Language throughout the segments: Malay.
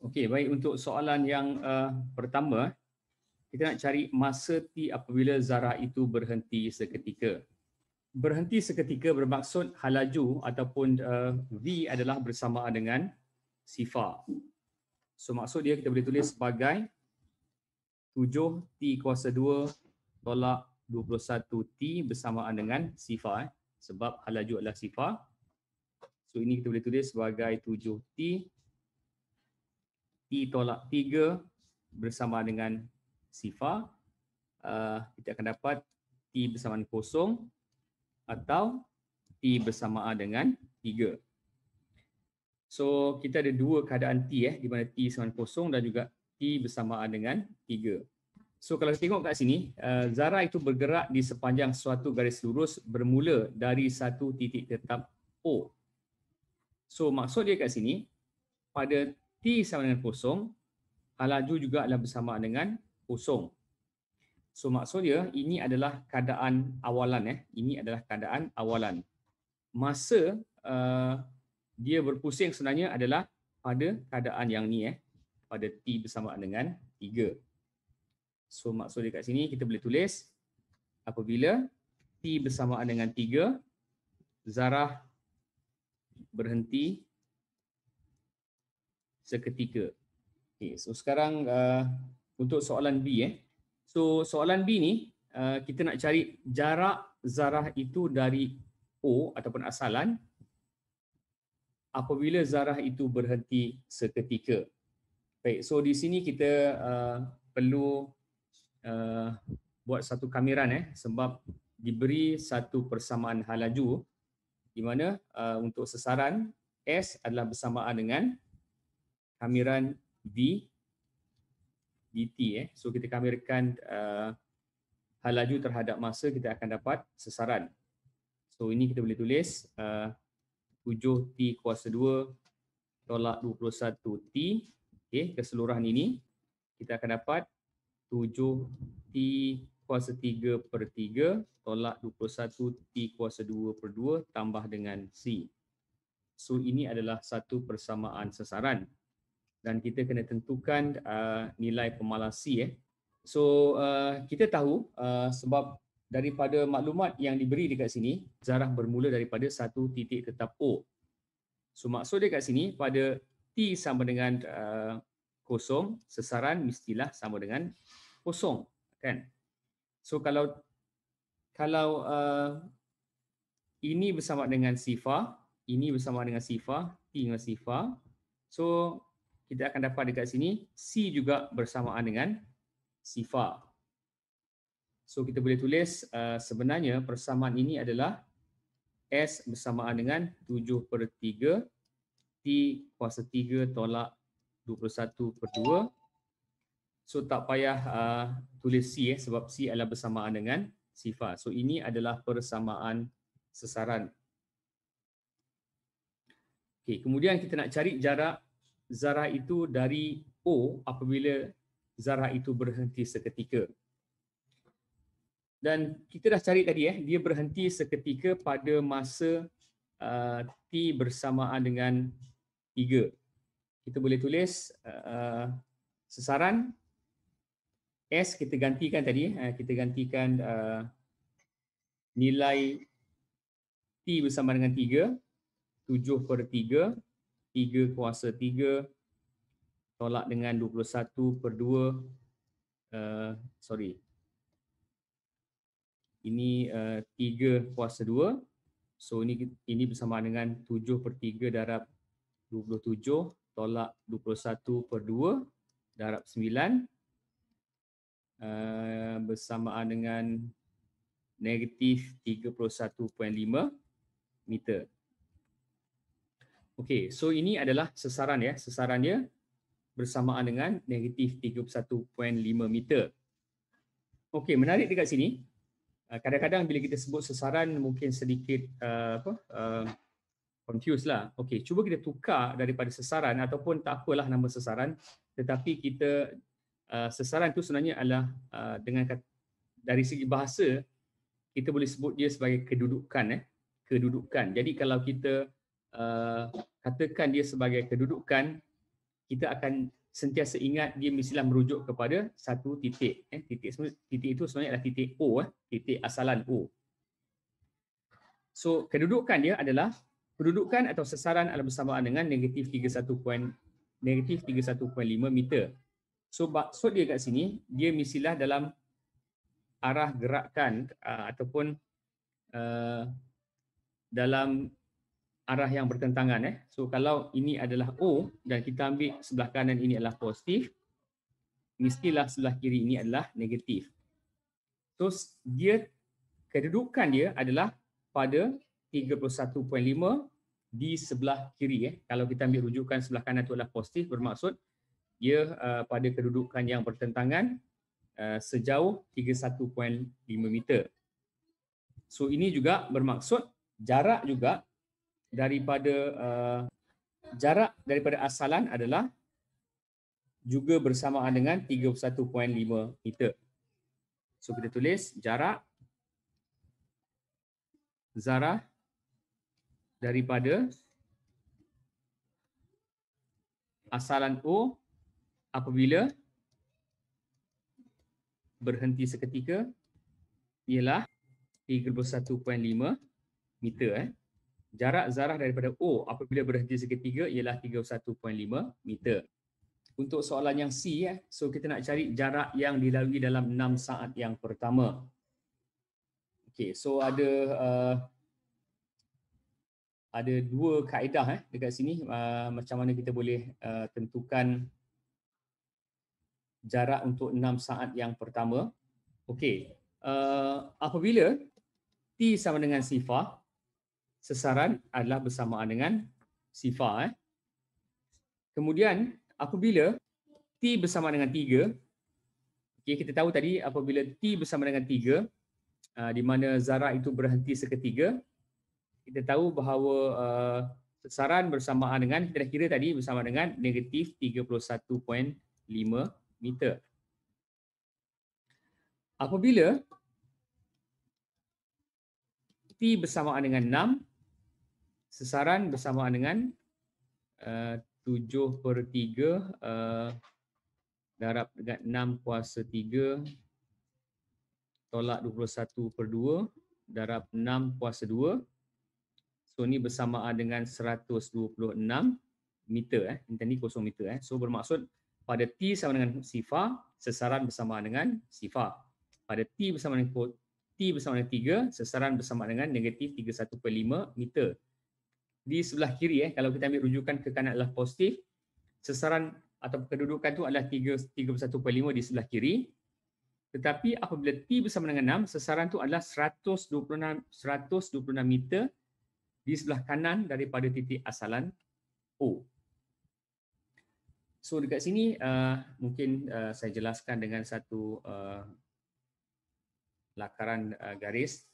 Okey, baik untuk soalan yang uh, pertama, kita nak cari masa T apabila zarah itu berhenti seketika. Berhenti seketika bermaksud halaju ataupun uh, V adalah bersamaan dengan sifar. So maksud dia kita boleh tulis sebagai 7 T kuasa 2 tolak 21 T bersamaan dengan sifar eh? sebab halaju adalah sifar. So ini kita boleh tulis sebagai 7T T tolak 3 bersama dengan sifar. Uh, ah, kita akan dapat T bersama dengan kosong atau T bersama dengan 3. So kita ada dua keadaan T eh, di mana T bersama dengan kosong dan juga T bersama dengan 3. So kalau kita tengok kat sini, uh, Zara itu bergerak di sepanjang suatu garis lurus bermula dari satu titik tetap O. So maksud dia kat sini, pada T sama dengan kosong, laju juga adalah bersama dengan kosong. So maksudnya ini adalah keadaan awalan eh. Ini adalah keadaan awalan. Masa uh, dia berpusing sebenarnya adalah pada keadaan yang ni eh. Pada T bersama dengan 3. So maksudnya kat sini kita boleh tulis apabila T bersama dengan 3, Zarah berhenti seketika. Okay, so sekarang uh, untuk soalan B eh. So soalan B ni uh, kita nak cari jarak zarah itu dari O ataupun asalan apabila zarah itu berhenti seketika. Baik, so di sini kita uh, perlu uh, buat satu kamiran eh sebab diberi satu persamaan halaju. di mana uh, untuk sesaran S adalah bersamaan dengan kamiran V dt eh. So kita kamirkan uh, hal laju terhadap masa kita akan dapat sesaran. So ini kita boleh tulis uh, 7t kuasa 2 tolak 21t. Okay, keseluruhan ini kita akan dapat 7t kuasa 3 per 3 tolak 21t kuasa 2 per 2 tambah dengan c. So ini adalah satu persamaan sesaran dan kita kena tentukan uh, nilai pemalasi eh. So uh, kita tahu uh, sebab daripada maklumat yang diberi dekat sini zarah bermula daripada satu titik tetap O. So maksud dia kat sini pada T sama dengan uh, kosong, sesaran mestilah sama dengan kosong kan. So kalau kalau uh, ini bersama dengan sifar, ini bersama dengan sifar, T dengan sifar. So kita akan dapat dekat sini C juga bersamaan dengan sifar. So kita boleh tulis uh, sebenarnya persamaan ini adalah S bersamaan dengan 7 per 3 T kuasa 3 tolak 21 per 2. So tak payah uh, tulis C eh, sebab C adalah bersamaan dengan sifar. So ini adalah persamaan sesaran. Okay, kemudian kita nak cari jarak zarah itu dari O apabila zarah itu berhenti seketika. Dan kita dah cari tadi eh, dia berhenti seketika pada masa uh, T bersamaan dengan 3. Kita boleh tulis uh, sesaran S kita gantikan tadi, eh, kita gantikan uh, nilai T bersamaan dengan 3, 7 per 3 kuasa 3 tolak dengan 21 per 2 uh, eh, sorry ini uh, eh, 3 kuasa 2 so ini ini bersamaan dengan 7 per 3 darab 27 tolak 21 per 2 darab 9 uh, eh, bersamaan dengan negatif 31.5 meter. Okey, so ini adalah sesaran ya. Sasarannya bersamaan dengan negatif 31.5 meter. Okey, menarik dekat sini. Ah, kadang-kadang bila kita sebut sesaran mungkin sedikit uh, apa? Uh, confused lah. Okey, cuba kita tukar daripada sesaran ataupun tak apalah nama sesaran, tetapi kita uh, sasaran tu sebenarnya adalah uh, dengan kat, dari segi bahasa kita boleh sebut dia sebagai kedudukan eh kedudukan. Jadi kalau kita Uh, katakan dia sebagai kedudukan kita akan sentiasa ingat dia mestilah merujuk kepada satu titik eh titik titik itu sebenarnya adalah titik O eh titik asalan O so kedudukan dia adalah kedudukan atau sesaran adalah bersamaan dengan negatif 31. negatif 31.5 meter so maksud dia kat sini dia mestilah dalam arah gerakan uh, ataupun uh, dalam arah yang bertentangan eh. So kalau ini adalah O dan kita ambil sebelah kanan ini adalah positif, mestilah sebelah kiri ini adalah negatif. So dia kedudukan dia adalah pada 31.5 di sebelah kiri eh. Kalau kita ambil rujukan sebelah kanan itu adalah positif bermaksud dia uh, pada kedudukan yang bertentangan uh, sejauh 31.5 meter. So ini juga bermaksud jarak juga daripada uh, jarak daripada asalan adalah juga bersamaan dengan 31.5 meter. So kita tulis jarak zarah daripada asalan O apabila berhenti seketika ialah 31.5 meter eh jarak zarah daripada O apabila berhenti seketiga ialah 31.5 meter. Untuk soalan yang C, eh, so kita nak cari jarak yang dilalui dalam 6 saat yang pertama. Okay, so ada uh, ada dua kaedah eh, dekat sini uh, macam mana kita boleh uh, tentukan jarak untuk 6 saat yang pertama. Okay, uh, apabila T sama dengan sifar, sesaran adalah bersamaan dengan sifar. Eh. Kemudian apabila T bersama dengan 3, okay, kita tahu tadi apabila T bersama dengan 3, uh, ah, di mana zarah itu berhenti seketiga, kita tahu bahawa uh, sesaran bersamaan dengan, kita kira tadi bersama dengan negatif 31.5 meter. Apabila T bersamaan dengan sesaran bersamaan dengan eh, uh, 7 per 3 uh, eh, darab dengan 6 kuasa 3 tolak 21 per 2 darab 6 kuasa 2. So ni bersamaan dengan 126 meter eh. Ini tadi kosong meter eh. So bermaksud pada T sama dengan sifa, sesaran bersamaan dengan sifa. Pada T bersamaan dengan T bersamaan dengan 3, sesaran bersamaan dengan negatif 31 per 5 meter di sebelah kiri eh kalau kita ambil rujukan ke kanan adalah positif sesaran atau kedudukan tu adalah 31.5 di sebelah kiri tetapi apabila t bersama dengan 6 sesaran tu adalah 126 126 meter di sebelah kanan daripada titik asalan O so dekat sini uh, mungkin uh, saya jelaskan dengan satu uh, lakaran uh, garis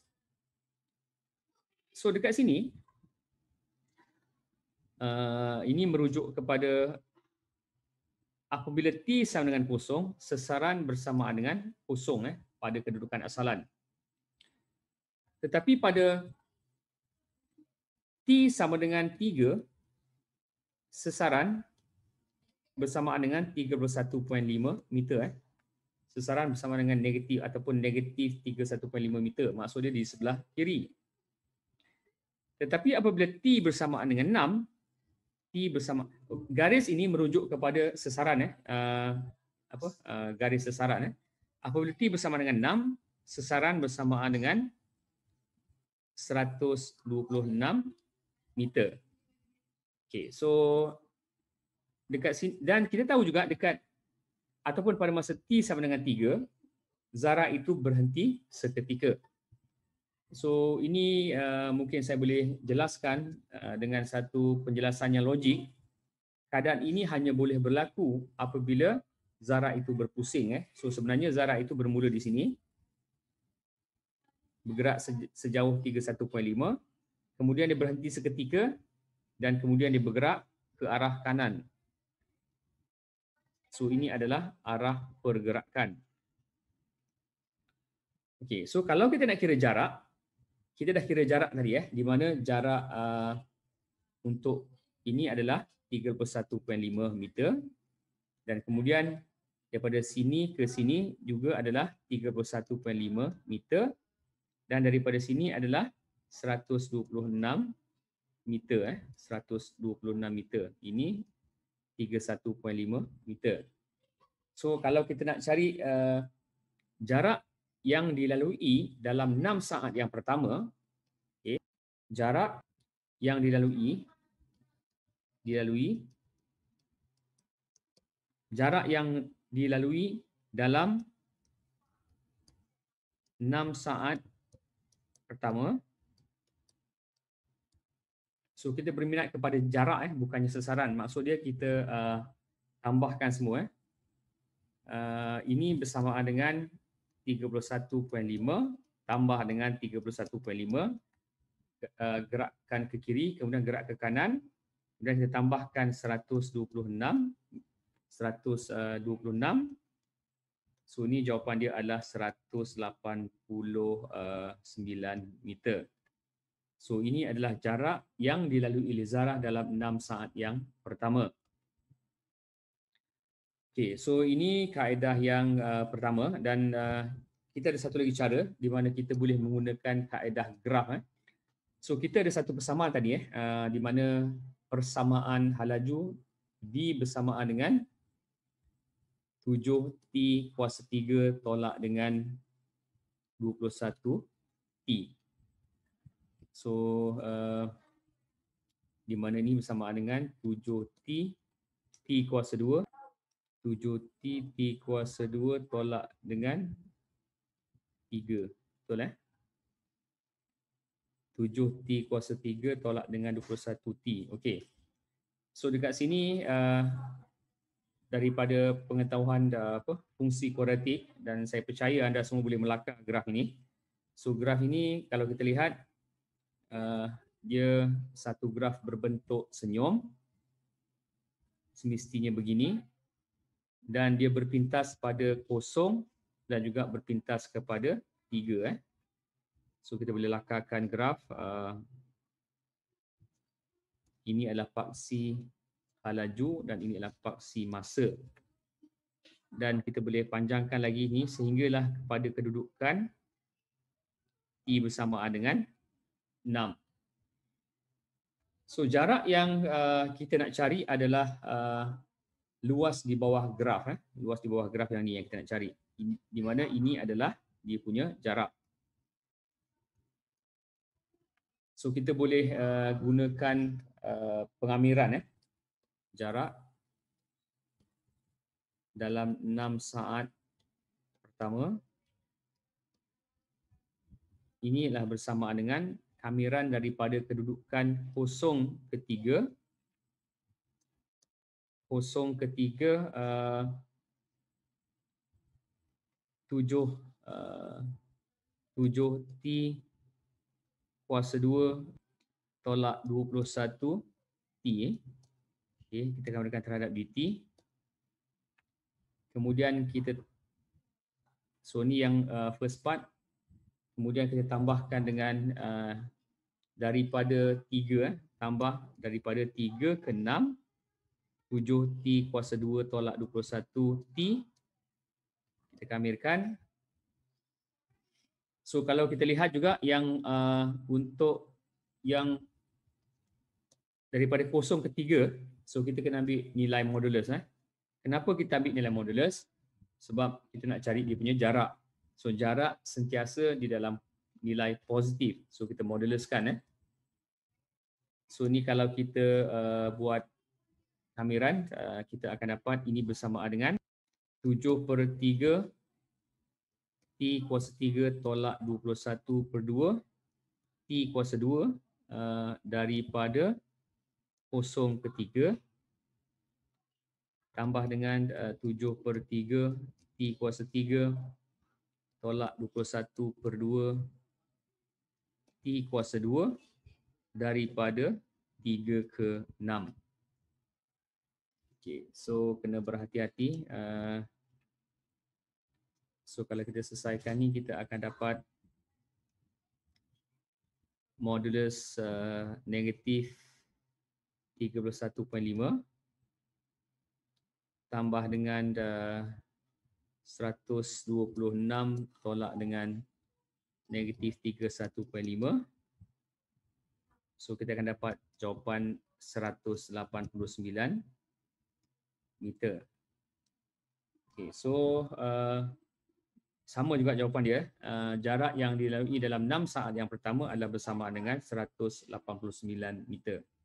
so dekat sini Eh, ini merujuk kepada apabila T sama dengan kosong, sesaran bersamaan dengan kosong eh, pada kedudukan asalan. Tetapi pada T sama dengan 3, sesaran bersamaan dengan 31.5 meter. Eh. Sesaran bersamaan dengan negatif ataupun negatif 31.5 meter. Maksudnya di sebelah kiri. Tetapi apabila T bersamaan dengan bersama garis ini merujuk kepada sesaran eh uh, apa uh, garis sesaran eh apabila bersama dengan 6 sesaran bersamaan dengan 126 meter okey so dekat sini dan kita tahu juga dekat ataupun pada masa t sama dengan 3 zarah itu berhenti seketika So ini uh, mungkin saya boleh jelaskan uh, dengan satu penjelasan yang logik. Keadaan ini hanya boleh berlaku apabila zarah itu berpusing. Eh. So sebenarnya zarah itu bermula di sini. Bergerak sejauh 31.5. Kemudian dia berhenti seketika dan kemudian dia bergerak ke arah kanan. So ini adalah arah pergerakan. Okay, so kalau kita nak kira jarak, kita dah kira jarak tadi eh di mana jarak uh, untuk ini adalah 31.5 meter dan kemudian daripada sini ke sini juga adalah 31.5 meter dan daripada sini adalah 126 meter eh 126 meter ini 31.5 meter so kalau kita nak cari uh, jarak yang dilalui dalam 6 saat yang pertama okay, jarak yang dilalui dilalui jarak yang dilalui dalam 6 saat pertama so kita berminat kepada jarak eh bukannya sasaran maksud dia kita uh, tambahkan semua eh uh, ini bersamaan dengan 31.5 tambah dengan 31.5 uh, gerakkan ke kiri kemudian gerak ke kanan kemudian kita tambahkan 126 126 eh, so ni jawapan dia adalah 189 eh, meter so ini adalah jarak yang dilalui Zarah dalam 6 saat yang pertama Okay, so ini kaedah yang uh, pertama dan uh, kita ada satu lagi cara di mana kita boleh menggunakan kaedah graf. Eh. So kita ada satu persamaan tadi eh, uh, di mana persamaan halaju V bersamaan dengan 7T kuasa 3 tolak dengan 21T. So uh, di mana ini bersamaan dengan 7T T kuasa 2 7T T kuasa 2 tolak dengan 3. Betul eh? 7T kuasa 3 tolak dengan 21T. Okey. So dekat sini uh, daripada pengetahuan uh, apa fungsi kuadratik dan saya percaya anda semua boleh melakar graf ini. So graf ini kalau kita lihat uh, dia satu graf berbentuk senyum semestinya begini dan dia berpintas pada kosong dan juga berpintas kepada tiga. Eh. So kita boleh lakarkan graf. Uh, ini adalah paksi halaju dan ini adalah paksi masa. Dan kita boleh panjangkan lagi ini sehinggalah kepada kedudukan i bersamaan dengan 6. So jarak yang uh, kita nak cari adalah uh, luas di bawah graf eh luas di bawah graf yang ni yang kita nak cari di mana ini adalah dia punya jarak so kita boleh uh, gunakan uh, pengamiran eh jarak dalam 6 saat pertama Inilah bersamaan dengan kamiran daripada kedudukan kosong ketiga kosong ketiga uh, tujuh eh, tujuh T kuasa dua tolak dua puluh satu T Okay, kita akan terhadap DT. Kemudian kita so ni yang uh, first part kemudian kita tambahkan dengan uh, daripada tiga eh, tambah daripada tiga ke enam 7T kuasa 2 tolak 21T kita kamirkan so kalau kita lihat juga yang uh, untuk yang daripada kosong ketiga so kita kena ambil nilai modulus eh. kenapa kita ambil nilai modulus sebab kita nak cari dia punya jarak so jarak sentiasa di dalam nilai positif so kita moduluskan eh. so ni kalau kita uh, buat tamiran uh, kita akan dapat ini bersamaan dengan 7 per 3 T kuasa 3 tolak 21 per 2 T kuasa 2 uh, daripada kosong ke 3 tambah dengan uh, 7 per 3 T kuasa 3 tolak 21 per 2 T kuasa 2 daripada 3 ke 6. Okay, so kena berhati-hati. Uh, so kalau kita selesaikan ni, kita akan dapat modulus uh, negatif 31.5 tambah dengan eh, uh, 126 tolak dengan negatif 31.5 so kita akan dapat jawapan meter. Okay, so uh, sama juga jawapan dia. Uh, jarak yang dilalui dalam 6 saat yang pertama adalah bersamaan dengan 189 meter.